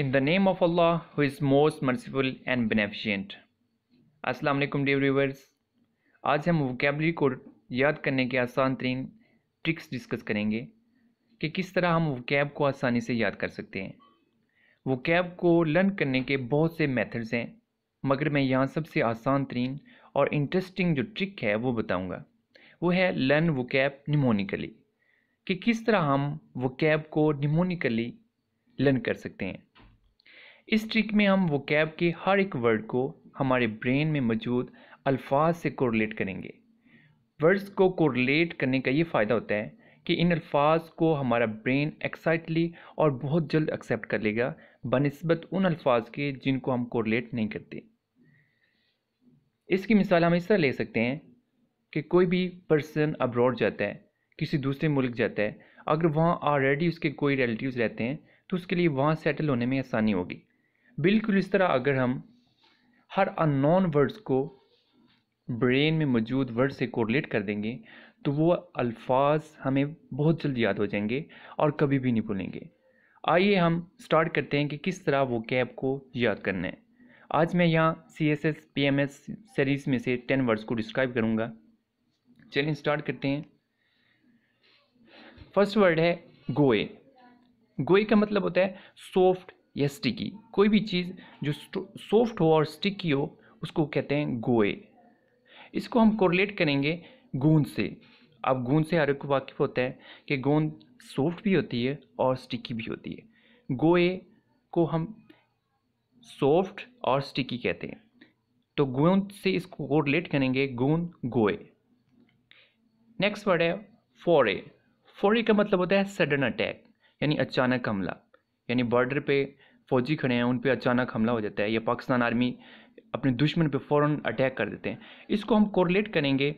in the name of Allah who is most merciful and beneficent अस्सलाम वालेकुम dear viewers आज हम vocabulary को याद करने के आसान तरीन ट्रिक्स डिस्कस करेंगे कि किस तरह हम वोकेब को आसानी से याद कर सकते हैं वोकेब को लर्न करने के बहुत से मेथड्स हैं मगर मैं यहाँ सबसे आसान तरीन और इंटरेस्टिंग जो ट्रिक है वो बताऊँगा वो है लर्न वोकेब निमोनिकली कि किस तरह हम वोकेब को निमोनिकली लर्न कर सकते हैं इस ट्रिक में हम वोकैब के हर एक वर्ड को हमारे ब्रेन में मौजूद अल्फाज से कोरलेट करेंगे वर्ड्स को कोरलेट करने का ये फ़ायदा होता है कि इन अल्फाज को हमारा ब्रेन एक्साइटली और बहुत जल्द एक्सेप्ट कर लेगा बनस्बत उन अल्फाज के जिनको हम कोरलेट नहीं करते इसकी मिसाल हम इस तरह ले सकते हैं कि कोई भी पर्सन अब्रॉड जाता है किसी दूसरे मुल्क जाता है अगर वहाँ ऑलरेडी उसके कोई रिलेटिव्स रहते हैं तो उसके लिए वहाँ सेटल होने में आसानी होगी बिल्कुल इस तरह अगर हम हर अननोन वर्ड्स को ब्रेन में मौजूद वर्ड से कोरिलेट कर देंगे तो वो अल्फाज हमें बहुत जल्द याद हो जाएंगे और कभी भी नहीं भूलेंगे आइए हम स्टार्ट करते हैं कि किस तरह वो कैब को याद करना है आज मैं यहाँ C S S P M S series में से टेन वर्ड्स को डिस्क्राइब करूँगा चलिए स्टार्ट करते हैं फर्स्ट वर्ड है गोए गोए का मतलब होता है सॉफ्ट या स्टिकी कोई भी चीज़ जो सॉफ्ट हो और स्टिकी हो उसको कहते हैं गोए इसको हम कोरिलेट करेंगे गूंद से अब गूंद से हर एक वाकिफ होता है कि गूंद सॉफ्ट भी होती है और स्टिकी भी होती है गोए को हम सॉफ्ट और स्टिकी कहते हैं तो गूंद से इसको कोरिलेट करेंगे गूंद गोए नेक्स्ट वर्ड है फोरे फोरे का मतलब होता है सडन अटैक यानी अचानक हमला यानी बॉर्डर पे फौजी खड़े हैं उन पर अचानक हमला हो जाता है या पाकिस्तान आर्मी अपने दुश्मन पे फ़ौरन अटैक कर देते हैं इसको हम कोरिलेट करेंगे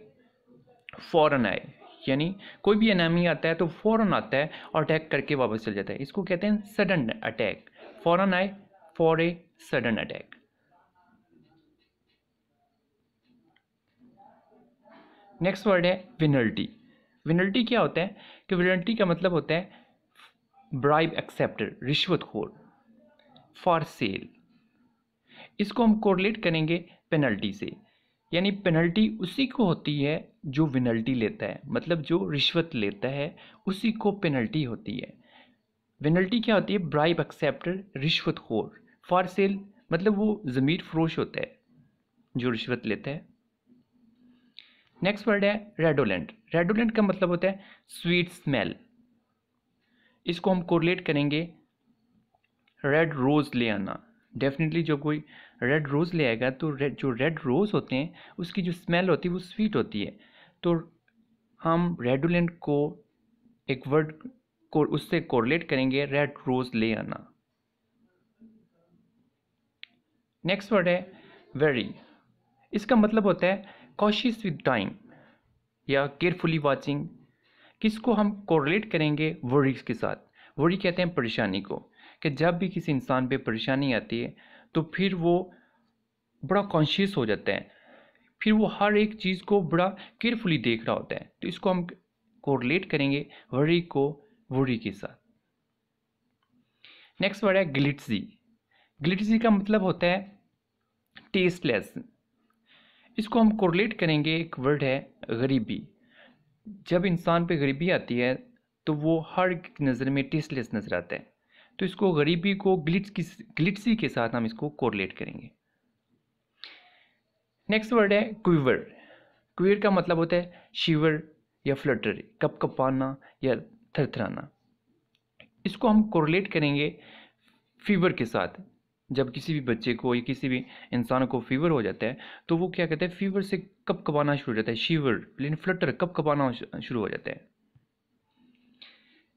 फ़ौरन आए यानी कोई भी एनामी आता है तो फ़ौरन आता है और अटैक करके वापस चल जाता है इसको कहते हैं सडन अटैक फ़ौरन आए for a sudden attack next word है विनल्टी विनल्टी क्या होता है कि विनल्टी का मतलब होता है ब्राइब एक्सेप्टर रिश्वतखोर फॉर सेल इसको हम कोरिलेट करेंगे पेनल्टी से यानी पेनल्टी उसी को होती है जो विनल्टी लेता है मतलब जो रिश्वत लेता है उसी को पेनल्टी होती है विनल्टी क्या होती है ब्राइब एक्सेप्टर रिश्वतखोर फॉर सेल मतलब वो ज़मीर फरोश होता है जो रिश्वत लेता है नेक्स्ट वर्ड है रेडोलेंट रेडोलेंट का मतलब होता है स्वीट स्मेल इसको हम कोरिलेट करेंगे रेड रोज़ ले आना डेफिनेटली जो कोई रेड रोज़ ले आएगा तो रेड जो रेड रोज़ होते हैं उसकी जो स्मेल होती है वो स्वीट होती है तो हम रेडुलेंट को एक वर्ड को उससे कोरिलेट करेंगे रेड रोज़ ले आना नेक्स्ट वर्ड है वेरी इसका मतलब होता है कॉशियस विद टाइम या केयरफुली वाचिंग किसको हम कोरिलेट करेंगे वरी के साथ वरी कहते हैं परेशानी को कि जब भी किसी इंसान पे परेशानी आती है तो फिर वो बड़ा कॉन्शियस हो जाता है फिर वो हर एक चीज़ को बड़ा केयरफुली देख रहा होता है तो इसको हम कोरिलेट करेंगे वरी को वरी के साथ नेक्स्ट वर्ड है ग्लिट्सी ग्लिट्सी का मतलब होता है टेस्टलेस इसको हम कोरिलेट करेंगे एक वर्ड है गरीबी जब इंसान पे गरीबी आती है तो वो हर नज़र में टेस्टलेस नज़र आता है तो इसको गरीबी को ग्लिट्स की ग्लिट्सी के साथ हम इसको कोरलेट करेंगे नेक्स्ट वर्ड है क्विवर क्विर का मतलब होता है शिवर या फ्लटर कप कपाना या थरथराना इसको हम कोरलेट करेंगे फीवर के साथ जब किसी भी बच्चे को या किसी भी इंसान को फीवर हो जाता है तो वो क्या कहते हैं फीवर से कब कबाना शुरू हो जाता है शीवर लेकिन फ्लटर कब कबाना शुरू हो जाता है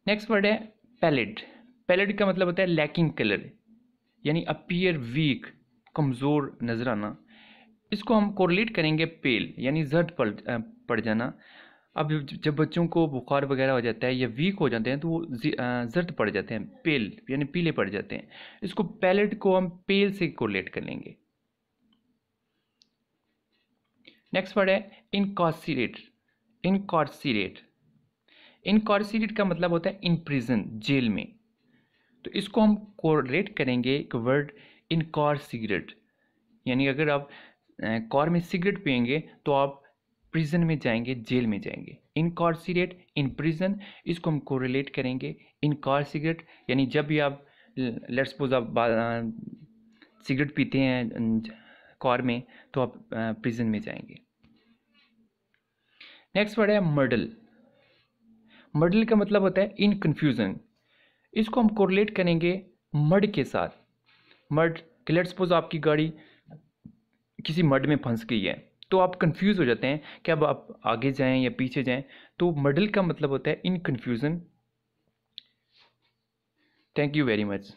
नेक्स्ट वर्ड है पैलेट पैलेट का मतलब होता है लैकिंग कलर यानी अपीयर वीक कमज़ोर नजर आना इसको हम कोरिलेट करेंगे पेल यानी जर्द पड़ पड़ जाना अब जब बच्चों को बुखार वगैरह हो जाता है या वीक हो जाते हैं तो वो जर्द पड़ जाते हैं पेल यानी पीले पड़ जाते हैं इसको पैलेट को हम पेल से कोलेट कर लेंगे नेक्स्ट वर्ड है इनकॉसिरेट इनकॉर्सिरेट इनकॉर्सिरेट का मतलब होता है इन प्रिजन जेल में तो इसको हम कोलेट करेंगे एक वर्ड इनकॉर यानी अगर आप कॉर में सिगरेट पियेंगे तो आप प्रिजन में जाएंगे जेल में जाएंगे इनकॉर्सिगरेट इन प्रिजन इसको हम कोरिलेट करेंगे इनकॉर्सिगरेट यानी जब भी आप लेट्स सपोज आप सिगरेट पीते हैं कॉर में तो आप प्रिजन में जाएंगे नेक्स्ट वर्ड है मर्डल मर्डल का मतलब होता है इन कन्फ्यूज़न इसको हम कोरिलेट करेंगे मर्ड के साथ मर्ड लेट्स सपोज आपकी गाड़ी किसी मर्ड में फंस गई है तो आप कंफ्यूज हो जाते हैं कि अब आप आगे जाएं या पीछे जाएं तो मडल का मतलब होता है in confusion thank you very much